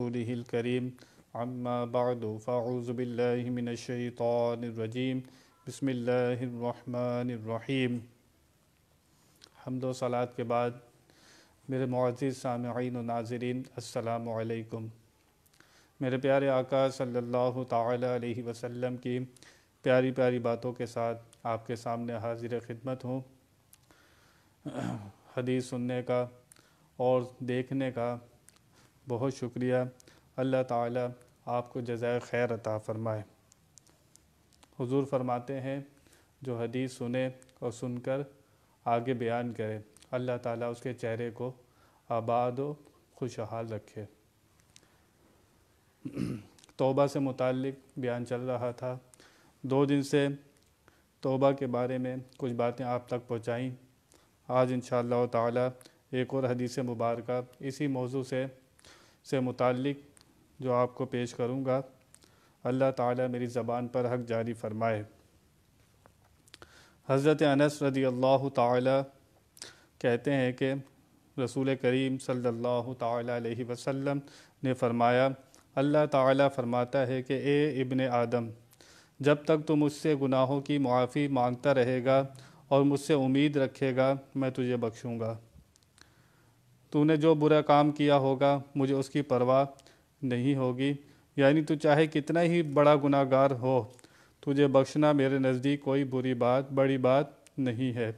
رسوله الكريم عما بعد فاعوذ بالله من الشيطان الرجيم بسم اللہ الرحیم حمد و سالات کے بعد میرے معزز سامعین و ناظرین السلام علیکم میرے پیارے آقا صلی اللہ تعالی علیہ وسلم کی پیاری پیاری باتوں کے ساتھ آپ کے سامنے حاضر خدمت ہوں حدیث سننے کا اور دیکھنے کا بہت شکریہ اللہ تعالیٰ آپ کو جزائے خیر عطا فرمائے حضور فرماتے ہیں جو حدیث سنے اور سن کر آگے بیان کرے اللہ تعالیٰ اس کے چہرے کو آباد و خوشحال رکھے توبہ سے متعلق بیان چل رہا تھا دو دن سے توبہ کے بارے میں کچھ باتیں آپ تک پہنچائیں آج انشاءاللہ تعالیٰ ایک اور حدیث مبارکہ اسی موضوع سے سے متعلق جو آپ کو پیش کروں گا اللہ تعالیٰ میری زبان پر حق جاری فرمائے حضرت انس رضی اللہ تعالیٰ کہتے ہیں کہ رسول کریم صلی اللہ تعالیٰ علیہ وسلم نے فرمایا اللہ تعالیٰ فرماتا ہے کہ اے ابن آدم جب تک تو مجھ سے گناہوں کی معافی مانگتا رہے گا اور مجھ سے امید رکھے گا میں تجھے بخشوں گا تو نے جو برا کام کیا ہوگا مجھے اس کی پرواہ نہیں ہوگی یعنی تو چاہے کتنا ہی بڑا گناہ گار ہو تجھے بخشنا میرے نزدیک کوئی بری بات بڑی بات نہیں ہے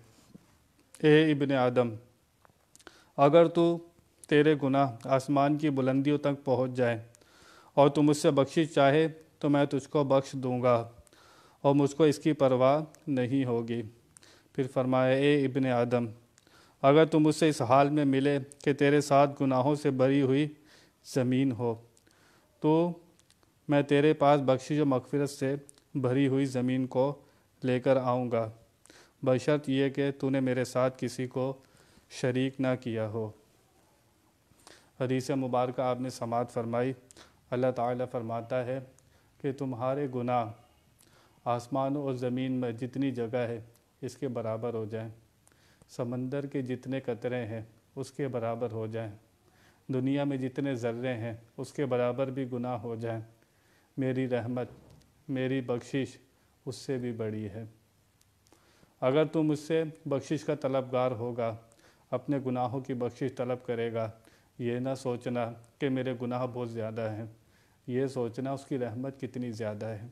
اے ابن آدم اگر تو تیرے گناہ آسمان کی بلندیوں تک پہنچ جائے اور تو مجھ سے بخشی چاہے تو میں تجھ کو بخش دوں گا اور مجھ کو اس کی پرواہ نہیں ہوگی پھر فرمایا اے ابن آدم اگر تم اس سے اس حال میں ملے کہ تیرے ساتھ گناہوں سے بھری ہوئی زمین ہو تو میں تیرے پاس بخشی و مغفرت سے بھری ہوئی زمین کو لے کر آؤں گا بشرط یہ کہ تو نے میرے ساتھ کسی کو شریک نہ کیا ہو حدیث مبارکہ آپ نے سماعت فرمائی اللہ تعالیٰ فرماتا ہے کہ تمہارے گناہ آسمانوں اور زمین میں جتنی جگہ ہے اس کے برابر ہو جائیں سمندر کے جتنے قطرے ہیں اس کے برابر ہو جائیں دنیا میں جتنے ذرے ہیں اس کے برابر بھی گناہ ہو جائیں میری رحمت میری بخشش اس سے بھی بڑی ہے اگر تم مجھ سے بخشش کا طلبگار ہوگا اپنے گناہوں کی بخشش طلب کرے گا یہ نہ سوچنا کہ میرے گناہ بہت زیادہ ہیں یہ سوچنا اس کی رحمت کتنی زیادہ ہے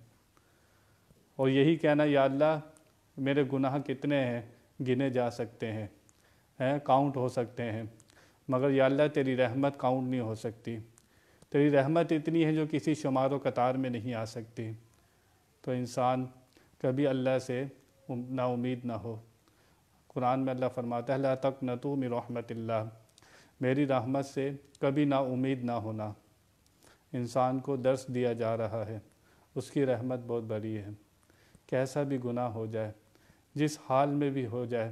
اور یہی کہنا یا اللہ میرے گناہ کتنے ہیں گنے جا سکتے ہیں کاؤنٹ ہو سکتے ہیں مگر یا اللہ تیری رحمت کاؤنٹ نہیں ہو سکتی تیری رحمت اتنی ہے جو کسی شمار و قطار میں نہیں آ سکتی تو انسان کبھی اللہ سے نا امید نہ ہو قرآن میں اللہ فرماتا ہے اللہ تک نہ تو میر رحمت اللہ میری رحمت سے کبھی نا امید نہ ہونا انسان کو درس دیا جا رہا ہے اس کی رحمت بہت بری ہے کیسا بھی گناہ ہو جائے جس حال میں بھی ہو جائے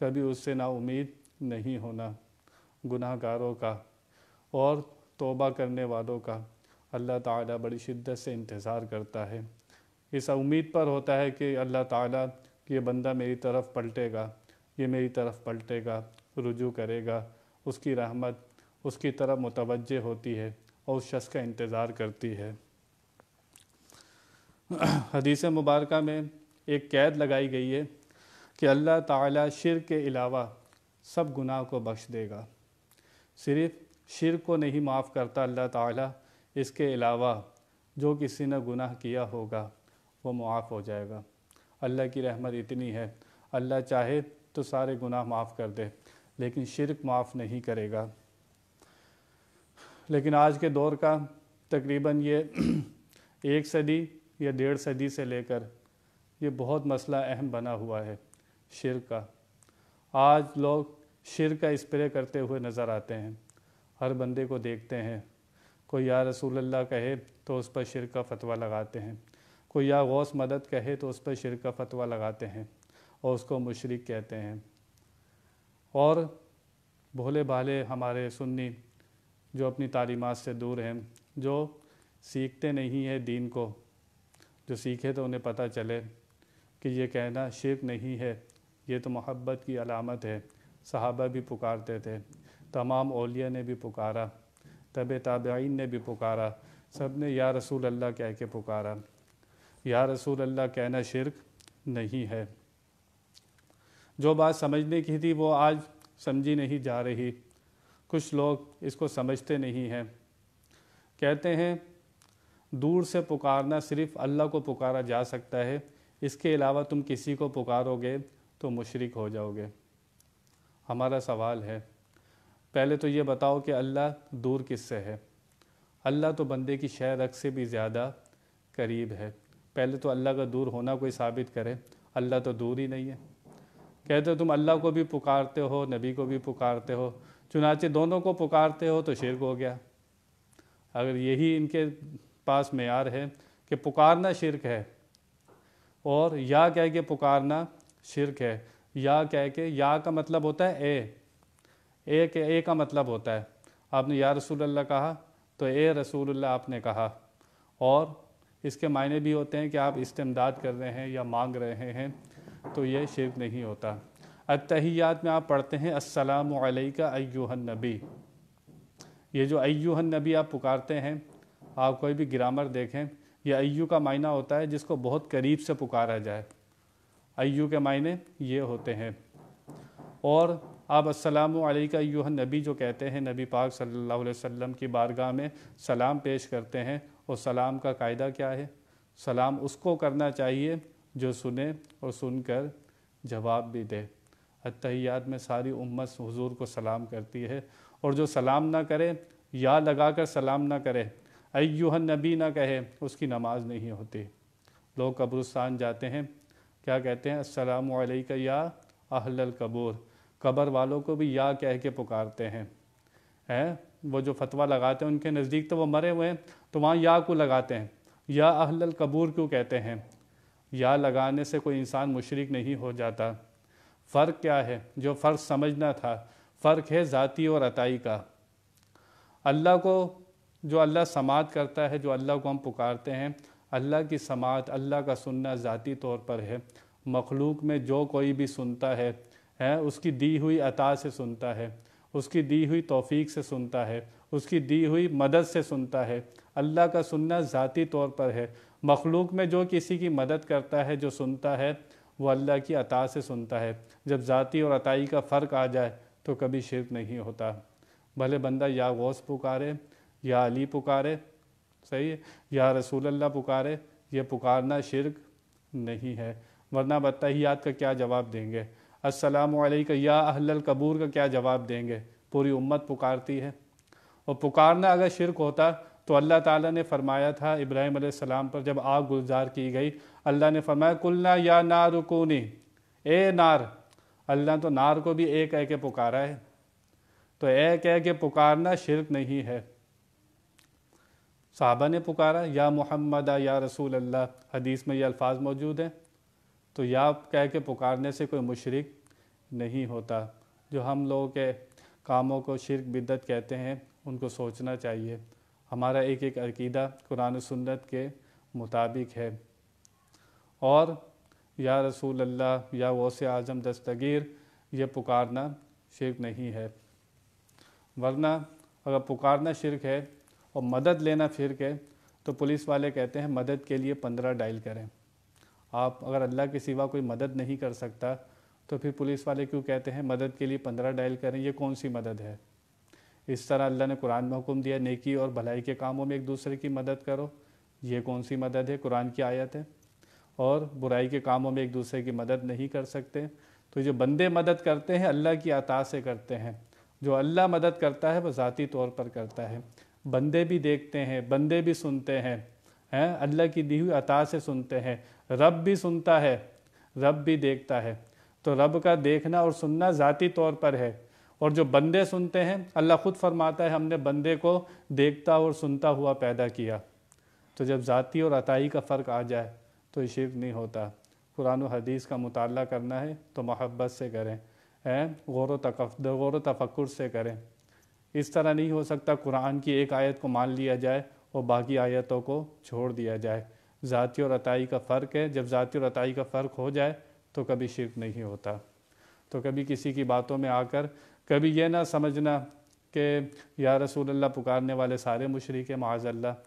کبھی اس سے نا امید نہیں ہونا گناہ گاروں کا اور توبہ کرنے والوں کا اللہ تعالیٰ بڑی شدت سے انتظار کرتا ہے اس امید پر ہوتا ہے کہ اللہ تعالیٰ یہ بندہ میری طرف پلٹے گا یہ میری طرف پلٹے گا رجوع کرے گا اس کی رحمت اس کی طرف متوجہ ہوتی ہے اور اس شخص کا انتظار کرتی ہے حدیث مبارکہ میں ایک قید لگائی گئی ہے کہ اللہ تعالیٰ شرک کے علاوہ سب گناہ کو بخش دے گا صرف شرک کو نہیں معاف کرتا اللہ تعالیٰ اس کے علاوہ جو کسی نے گناہ کیا ہوگا وہ معاف ہو جائے گا اللہ کی رحمت اتنی ہے اللہ چاہے تو سارے گناہ معاف کر دے لیکن شرک معاف نہیں کرے گا لیکن آج کے دور کا تقریباً یہ ایک صدی یا ڈیڑھ صدی سے لے کر یہ بہت مسئلہ اہم بنا ہوا ہے شرک کا آج لوگ شرک کا اسپرے کرتے ہوئے نظر آتے ہیں ہر بندے کو دیکھتے ہیں کوئی یا رسول اللہ کہے تو اس پر کا فتویٰ لگاتے ہیں کوئی یا غوث مدد کہے تو اس پر شرک کا فتویٰ لگاتے ہیں اور اس کو مشرق کہتے ہیں اور بھولے بھالے ہمارے سنی جو اپنی تعلیمات سے دور ہیں جو سیکھتے نہیں ہیں دین کو جو سیکھے تو انہیں پتہ چلے کہ یہ کہنا شرک نہیں ہے یہ تو محبت کی علامت ہے صحابہ بھی پکارتے تھے تمام اولیاء نے بھی پکارا طب تابعین نے بھی پکارا سب نے یا رسول اللہ کہہ کے پکارا یا رسول اللہ کہنا شرک نہیں ہے جو بات سمجھنے کی تھی وہ آج سمجھی نہیں جا رہی کچھ لوگ اس کو سمجھتے نہیں ہیں کہتے ہیں دور سے پکارنا صرف اللہ کو پکارا جا سکتا ہے اس کے علاوہ تم کسی کو پکارو گے تو مشرک ہو جاؤ گے ہمارا سوال ہے پہلے تو یہ بتاؤ کہ اللہ دور کس سے ہے اللہ تو بندے کی شہر سے بھی زیادہ قریب ہے پہلے تو اللہ کا دور ہونا کوئی ثابت کرے اللہ تو دور ہی نہیں ہے کہتے تم اللہ کو بھی پکارتے ہو نبی کو بھی پکارتے ہو چنانچہ دونوں کو پکارتے ہو تو شرک ہو گیا اگر یہی ان کے پاس معیار ہے کہ پکارنا شرک ہے اور یا کہہ کے پکارنا شرک ہے یا کہہ کے یا کا مطلب ہوتا ہے اے اے کے اے کا مطلب ہوتا ہے آپ نے یا رسول اللہ کہا تو اے رسول اللہ آپ نے کہا اور اس کے معنی بھی ہوتے ہیں کہ آپ استمداد کر رہے ہیں یا مانگ رہے ہیں تو یہ شرک نہیں ہوتا اتحیات میں آپ پڑھتے ہیں السلام علیکہ ایوہ النبی یہ جو ایوہ النبی آپ پکارتے ہیں آپ کوئی بھی گرامر دیکھیں یہ ایو کا معنی ہوتا ہے جس کو بہت قریب سے پکارا جائے ایو کے معنی یہ ہوتے ہیں اور آپ السلام علیکہ ایوہ نبی جو کہتے ہیں نبی پاک صلی اللہ علیہ وسلم کی بارگاہ میں سلام پیش کرتے ہیں اور سلام کا قاعدہ کیا ہے سلام اس کو کرنا چاہیے جو سنے اور سن کر جواب بھی دے اتحیات میں ساری امت حضور کو سلام کرتی ہے اور جو سلام نہ کرے یا لگا کر سلام نہ کرے نبی نہ کہے اس کی نماز نہیں ہوتی لوگ قبرستان جاتے ہیں کیا کہتے ہیں السلام علیکہ یا اہل القبور قبر والوں کو بھی یا کہہ کے پکارتے ہیں وہ جو فتویٰ لگاتے ہیں ان کے نزدیک تو وہ مرے ہوئے ہیں تو وہاں یا کو لگاتے ہیں یا اہل القبور کیوں کہتے ہیں یا لگانے سے کوئی انسان مشرق نہیں ہو جاتا فرق کیا ہے جو فرق سمجھنا تھا فرق ہے ذاتی اور عطائی کا اللہ کو جو اللہ سماعت کرتا ہے جو اللہ کو ہم پکارتے ہیں اللہ کی سماعت اللہ کا سننا ذاتی طور پر ہے مخلوق میں جو کوئی بھی سنتا ہے اس کی دی ہوئی عطا سے سنتا ہے اس کی دی ہوئی توفیق سے سنتا ہے اس کی دی ہوئی مدد سے سنتا ہے اللہ کا سننا ذاتی طور پر ہے مخلوق میں جو کسی کی مدد کرتا ہے جو سنتا ہے وہ اللہ کی عطا سے سنتا ہے جب ذاتی اور عطائی کا فرق آ جائے تو کبھی شرک نہیں ہوتا بھلے بندہ یا غوث پکارے یا علی پکارے صحیح ہے یا رسول اللہ پکارے یہ پکارنا شرک نہیں ہے ورنہ بتحیات کا کیا جواب دیں گے السلام علیکم یا اہل القبور کا کیا جواب دیں گے پوری امت پکارتی ہے اور پکارنا اگر شرک ہوتا تو اللہ تعالیٰ نے فرمایا تھا ابراہیم علیہ السلام پر جب آگ گلزار کی گئی اللہ نے فرمایا کلنا یا نار کونی اے نار اللہ تو نار کو بھی اے کہہ کے پکارا ہے تو اے کہہ کے پکارنا شرک نہیں ہے صحابہ نے پکارا یا محمد یا رسول اللہ حدیث میں یہ الفاظ موجود ہیں تو یا کہہ کے پکارنے سے کوئی مشرق نہیں ہوتا جو ہم لوگوں کے کاموں کو شرک بدت کہتے ہیں ان کو سوچنا چاہیے ہمارا ایک ایک عقیدہ قرآن و سنت کے مطابق ہے اور یا رسول اللہ یا غوث اعظم دستگیر یہ پکارنا شرک نہیں ہے ورنہ اگر پکارنا شرک ہے اور مدد لینا پھر کے تو پولیس والے کہتے ہیں مدد کے لیے پندرہ ڈائل کریں آپ اگر اللہ کے سوا کوئی مدد نہیں کر سکتا تو پھر پولیس والے کیوں کہتے ہیں مدد کے لیے پندرہ ڈائل کریں یہ کون سی مدد ہے اس طرح اللہ نے قرآن میں حکم دیا نیکی اور بھلائی کے کاموں میں ایک دوسرے کی مدد کرو یہ کون سی مدد ہے قرآن کی آیت ہے اور برائی کے کاموں میں ایک دوسرے کی مدد نہیں کر سکتے تو جو بندے مدد کرتے ہیں اللہ کی عطا سے کرتے ہیں جو اللہ مدد کرتا ہے وہ ذاتی طور پر کرتا ہے بندے بھی دیکھتے ہیں بندے بھی سنتے ہیں اللہ کی دی ہوئی عطا سے سنتے ہیں رب بھی سنتا ہے رب بھی دیکھتا ہے تو رب کا دیکھنا اور سننا ذاتی طور پر ہے اور جو بندے سنتے ہیں اللہ خود فرماتا ہے ہم نے بندے کو دیکھتا اور سنتا ہوا پیدا کیا تو جب ذاتی اور عطائی کا فرق آ جائے تو شرک نہیں ہوتا قرآن و حدیث کا مطالعہ کرنا ہے تو محبت سے کریں غور و تقف غور و تفکر سے کریں اس طرح نہیں ہو سکتا قرآن کی ایک آیت کو مان لیا جائے اور باقی آیتوں کو چھوڑ دیا جائے ذاتی اور عطائی کا فرق ہے جب ذاتی اور عطائی کا فرق ہو جائے تو کبھی شرک نہیں ہوتا تو کبھی کسی کی باتوں میں آ کر کبھی یہ نہ سمجھنا کہ یا رسول اللہ پکارنے والے سارے مشرق معاذ اللہ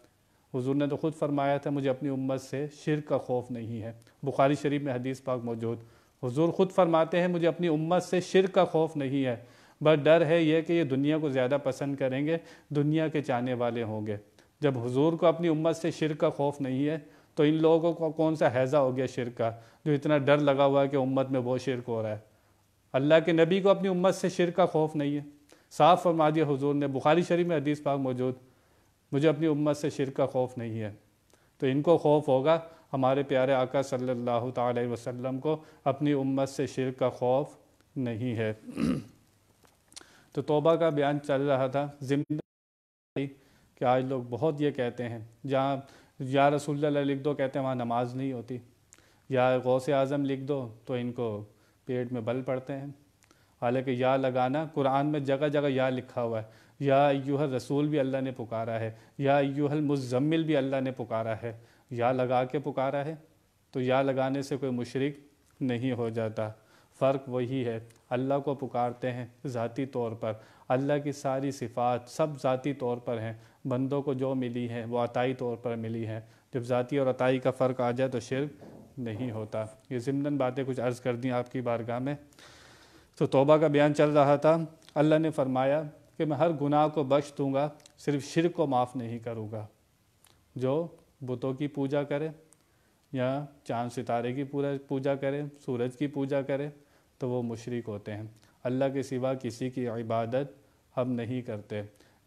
حضور نے تو خود فرمایا تھا مجھے اپنی امت سے شرک کا خوف نہیں ہے بخاری شریف میں حدیث پاک موجود حضور خود فرماتے ہیں مجھے اپنی امت سے شرک کا خوف نہیں ہے بس ڈر ہے یہ کہ یہ دنیا کو زیادہ پسند کریں گے دنیا کے چاہنے والے ہوں گے جب حضور کو اپنی امت سے شرک کا خوف نہیں ہے تو ان لوگوں کو کون سا حیضہ ہو گیا شرک کا جو اتنا ڈر لگا ہوا ہے کہ امت میں بہت شرک ہو رہا ہے اللہ کے نبی کو اپنی امت سے شرک کا خوف نہیں ہے صاف فرما دیا حضور نے بخاری شریف میں حدیث پاک موجود مجھے اپنی امت سے شرک کا خوف نہیں ہے تو ان کو خوف ہوگا ہمارے پیارے آقا صلی اللہ تعالی وسلم کو اپنی امت سے شرک کا خوف نہیں ہے تو توبہ کا بیان چل رہا تھا ذمہ کہ آج لوگ بہت یہ کہتے ہیں جہاں یا رسول اللہ لکھ دو کہتے ہیں وہاں نماز نہیں ہوتی یا غوثِ اعظم لکھ دو تو ان کو پیٹ میں بل پڑتے ہیں حالانکہ یا لگانا قرآن میں جگہ جگہ یا لکھا ہوا ہے یا ایوہ رسول بھی اللہ نے پکارا ہے یا ایوہ المزمل بھی اللہ نے پکارا ہے یا لگا کے پکارا ہے تو یا لگانے سے کوئی مشرق نہیں ہو جاتا فرق وہی ہے اللہ کو پکارتے ہیں ذاتی طور پر اللہ کی ساری صفات سب ذاتی طور پر ہیں بندوں کو جو ملی ہے وہ عطائی طور پر ملی ہے جب ذاتی اور عطائی کا فرق آ جائے تو شرک نہیں ہوتا یہ ضمن باتیں کچھ عرض کر دیں آپ کی بارگاہ میں تو توبہ کا بیان چل رہا تھا اللہ نے فرمایا کہ میں ہر گناہ کو بخش دوں گا صرف شرک کو معاف نہیں کروں گا جو بتوں کی پوجا کرے یا چاند ستارے کی پورا پوجا کرے سورج کی پوجا کرے تو وہ مشرق ہوتے ہیں اللہ کے سوا کسی کی عبادت ہم نہیں کرتے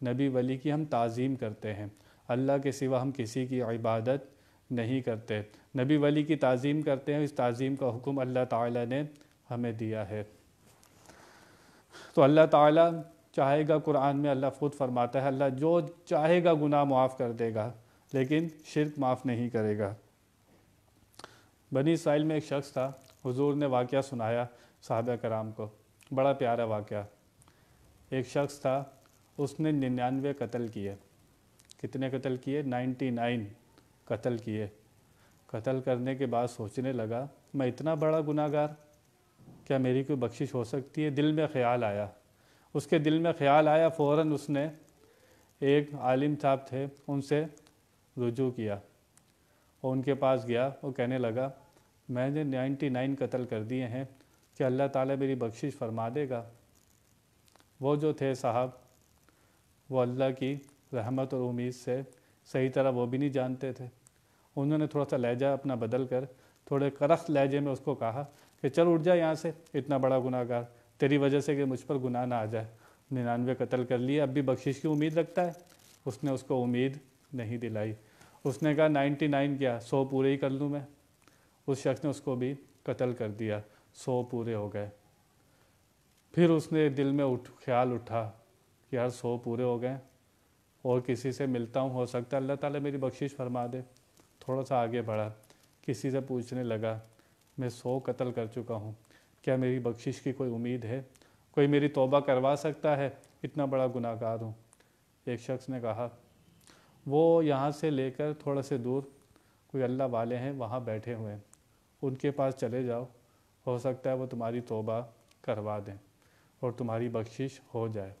نبی ولی کی ہم تعظیم کرتے ہیں اللہ کے سوا ہم کسی کی عبادت نہیں کرتے نبی ولی کی تعظیم کرتے ہیں اس تعظیم کا حکم اللہ تعالیٰ نے ہمیں دیا ہے تو اللہ تعالیٰ چاہے گا قرآن میں اللہ خود فرماتا ہے اللہ جو چاہے گا گناہ معاف کر دے گا لیکن شرک معاف نہیں کرے گا بنی اسرائیل میں ایک شخص تھا حضور نے واقعہ سنایا صحابہ کرام کو بڑا پیارا واقعہ ایک شخص تھا اس نے ننانوے قتل کیے کتنے قتل کیے نائنٹی نائن قتل کیے قتل کرنے کے بعد سوچنے لگا میں اتنا بڑا گناہ گار کیا میری کوئی بخشش ہو سکتی ہے دل میں خیال آیا اس کے دل میں خیال آیا فوراً اس نے ایک عالم صاحب تھے ان سے رجوع کیا اور ان کے پاس گیا وہ کہنے لگا میں نے نائنٹی نائن قتل کر دیے ہیں کہ اللہ تعالیٰ میری بخشش فرما دے گا وہ جو تھے صاحب وہ اللہ کی رحمت اور امید سے صحیح طرح وہ بھی نہیں جانتے تھے انہوں نے تھوڑا سا لہجہ اپنا بدل کر تھوڑے کرخت لہجے میں اس کو کہا کہ چل اٹھ جا یہاں سے اتنا بڑا گناہ گار تیری وجہ سے کہ مجھ پر گناہ نہ آ جائے ننانوے قتل کر لیے اب بھی بخشش کی امید رکھتا ہے اس نے اس کو امید نہیں دلائی اس نے کہا نائنٹی نائن کیا سو پورے ہی کر لوں میں اس شخص نے اس کو بھی قتل کر دیا سو پورے ہو گئے پھر اس نے دل میں اٹھ خیال اٹھا کہ یار سو پورے ہو گئے اور کسی سے ملتا ہوں ہو سکتا ہے اللہ تعالیٰ میری بخشش فرما دے تھوڑا سا آگے بڑھا کسی سے پوچھنے لگا میں سو قتل کر چکا ہوں کیا میری بخشش کی کوئی امید ہے کوئی میری توبہ کروا سکتا ہے اتنا بڑا گناہ گار ہوں ایک شخص نے کہا وہ یہاں سے لے کر تھوڑا سے دور کوئی اللہ والے ہیں وہاں بیٹھے ہوئے ہیں ان کے پاس چلے جاؤ ہو سکتا ہے وہ تمہاری توبہ کروا دیں اور تمہاری بخشش ہو جائے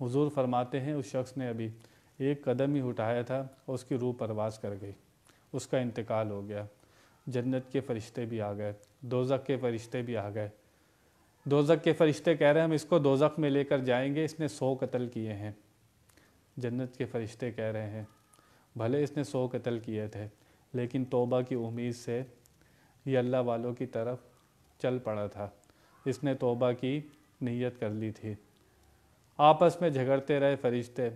حضور فرماتے ہیں اس شخص نے ابھی ایک قدم ہی اٹھایا تھا اور اس کی روح پرواز کر گئی اس کا انتقال ہو گیا جنت کے فرشتے بھی آ گئے دوزک کے فرشتے بھی آ گئے دوزک کے فرشتے کہہ رہے ہیں ہم اس کو دوزک میں لے کر جائیں گے اس نے سو قتل کیے ہیں جنت کے فرشتے کہہ رہے ہیں بھلے اس نے سو قتل کیے تھے لیکن توبہ کی امید سے یہ اللہ والوں کی طرف چل پڑا تھا اس نے توبہ کی نیت کر لی تھی آپس میں جھگڑتے رہے فرشتے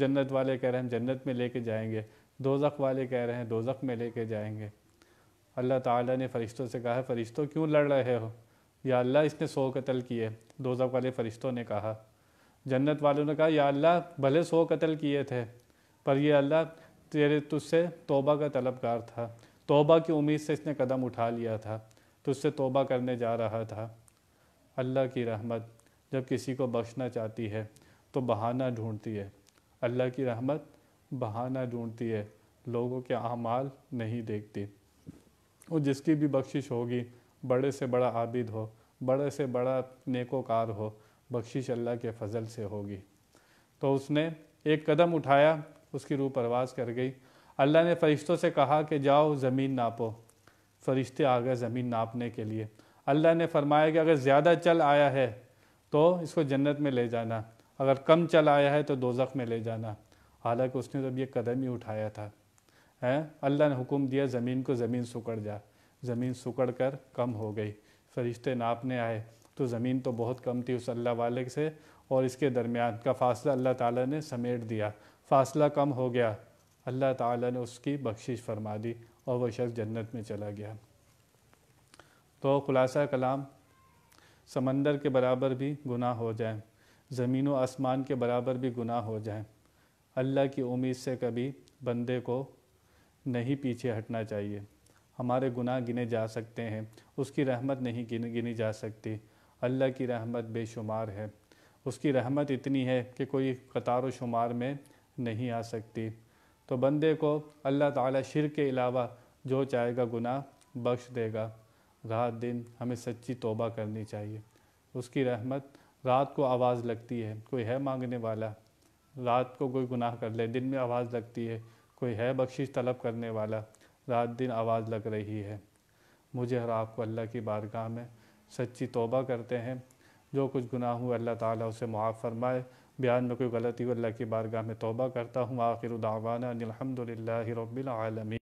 جنت والے کہہ رہے ہیں جنت میں لے کے جائیں گے دوزخ والے کہہ رہے ہیں دوزخ میں لے کے جائیں گے اللہ تعالیٰ نے فرشتوں سے کہا فرشتوں کیوں لڑ رہے ہو یا اللہ اس نے سو قتل کیے دوزخ والے فرشتوں نے کہا جنت والوں نے کہا یا اللہ بھلے سو قتل کیے تھے پر یہ اللہ تیرے تجھ سے توبہ کا طلبگار تھا توبہ کی امید سے اس نے قدم اٹھا لیا تھا تو اس سے توبہ کرنے جا رہا تھا اللہ کی رحمت جب کسی کو بخشنا چاہتی ہے تو بہانہ ڈھونڈتی ہے اللہ کی رحمت بہانہ ڈھونڈتی ہے لوگوں کے اعمال نہیں دیکھتی وہ جس کی بھی بخشش ہوگی بڑے سے بڑا عابد ہو بڑے سے بڑا نیک و کار ہو بخشش اللہ کے فضل سے ہوگی تو اس نے ایک قدم اٹھایا اس کی روح پرواز کر گئی اللہ نے فرشتوں سے کہا کہ جاؤ زمین ناپو فرشتے آ گئے زمین ناپنے کے لیے اللہ نے فرمایا کہ اگر زیادہ چل آیا ہے تو اس کو جنت میں لے جانا اگر کم چل آیا ہے تو دوزخ میں لے جانا حالانکہ اس نے تو یہ قدم ہی اٹھایا تھا اللہ نے حکم دیا زمین کو زمین سکڑ جا زمین سکڑ کر کم ہو گئی فرشتے ناپنے آئے تو زمین تو بہت کم تھی اس اللہ والے سے اور اس کے درمیان کا فاصلہ اللہ تعالیٰ نے سمیٹ دیا فاصلہ کم ہو گیا اللہ تعالیٰ نے اس کی بخشش فرما دی اور وہ شخص جنت میں چلا گیا تو خلاصہ کلام سمندر کے برابر بھی گناہ ہو جائیں زمین و آسمان کے برابر بھی گناہ ہو جائیں اللہ کی امید سے کبھی بندے کو نہیں پیچھے ہٹنا چاہیے ہمارے گناہ گنے جا سکتے ہیں اس کی رحمت نہیں گنی جا سکتی اللہ کی رحمت بے شمار ہے اس کی رحمت اتنی ہے کہ کوئی قطار و شمار میں نہیں آ سکتی تو بندے کو اللہ تعالیٰ شر کے علاوہ جو چاہے گا گناہ بخش دے گا رات دن ہمیں سچی توبہ کرنی چاہیے اس کی رحمت رات کو آواز لگتی ہے کوئی ہے مانگنے والا رات کو کوئی گناہ کر لے دن میں آواز لگتی ہے کوئی ہے بخشش طلب کرنے والا رات دن آواز لگ رہی ہے مجھے اور آپ کو اللہ کی بارگاہ میں سچی توبہ کرتے ہیں جو کچھ گناہ ہوئے اللہ تعالیٰ اسے معاف فرمائے بیان میں کوئی غلطی اللہ کی بارگاہ میں توبہ کرتا ہوں آخر دعوانا الحمد للہ رب العالمین